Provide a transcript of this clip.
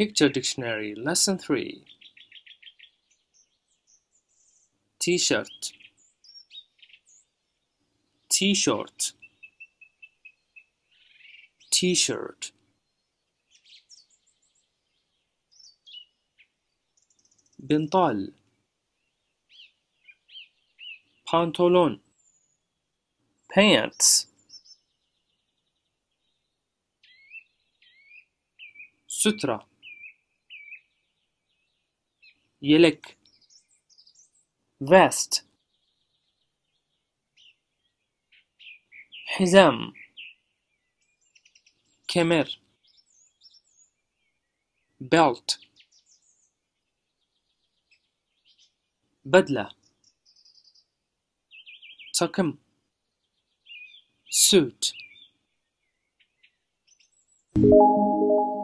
Picture Dictionary, Lesson 3 T-shirt T-shirt T-shirt بنطال pantolon pants sutra يلك vest حزام كمر belt بدلة طقم suit Thank you.